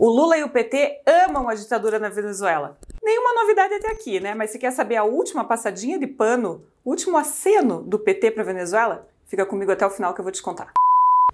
O Lula e o PT amam a ditadura na Venezuela. Nenhuma novidade até aqui, né? Mas se quer saber a última passadinha de pano, o último aceno do PT para Venezuela, fica comigo até o final que eu vou te contar.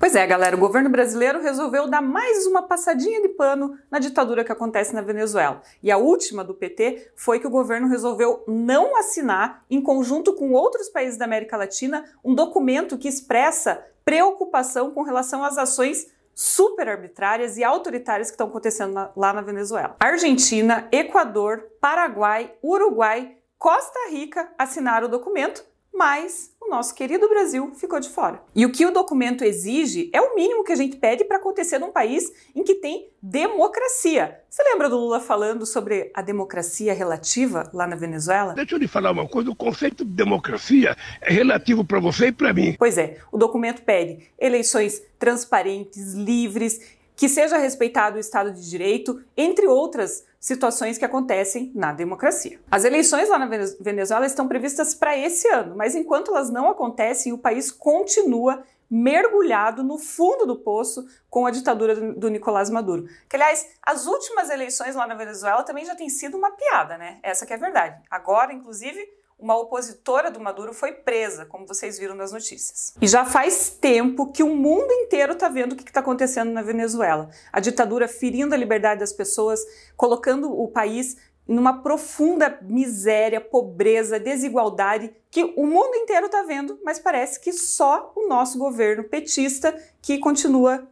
Pois é, galera, o governo brasileiro resolveu dar mais uma passadinha de pano na ditadura que acontece na Venezuela. E a última do PT foi que o governo resolveu não assinar, em conjunto com outros países da América Latina, um documento que expressa preocupação com relação às ações super arbitrárias e autoritárias que estão acontecendo na, lá na Venezuela. Argentina, Equador, Paraguai, Uruguai, Costa Rica assinaram o documento mas o nosso querido Brasil ficou de fora. E o que o documento exige é o mínimo que a gente pede para acontecer num país em que tem democracia. Você lembra do Lula falando sobre a democracia relativa lá na Venezuela? Deixa eu lhe falar uma coisa: o conceito de democracia é relativo para você e para mim. Pois é, o documento pede eleições transparentes, livres que seja respeitado o Estado de Direito, entre outras situações que acontecem na democracia. As eleições lá na Venezuela estão previstas para esse ano, mas enquanto elas não acontecem, o país continua mergulhado no fundo do poço com a ditadura do Nicolás Maduro. Que, aliás, as últimas eleições lá na Venezuela também já têm sido uma piada, né? Essa que é a verdade. Agora, inclusive, uma opositora do Maduro foi presa, como vocês viram nas notícias. E já faz tempo que o mundo inteiro está vendo o que está acontecendo na Venezuela. A ditadura ferindo a liberdade das pessoas, colocando o país numa profunda miséria, pobreza, desigualdade que o mundo inteiro está vendo, mas parece que só o nosso governo petista que continua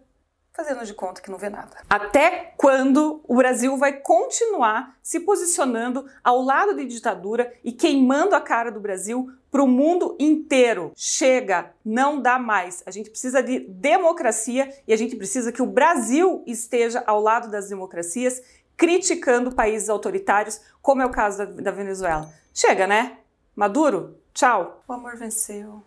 fazendo de conta que não vê nada. Até quando o Brasil vai continuar se posicionando ao lado de ditadura e queimando a cara do Brasil para o mundo inteiro? Chega, não dá mais. A gente precisa de democracia e a gente precisa que o Brasil esteja ao lado das democracias, criticando países autoritários, como é o caso da, da Venezuela. Chega, né? Maduro, tchau. O amor venceu.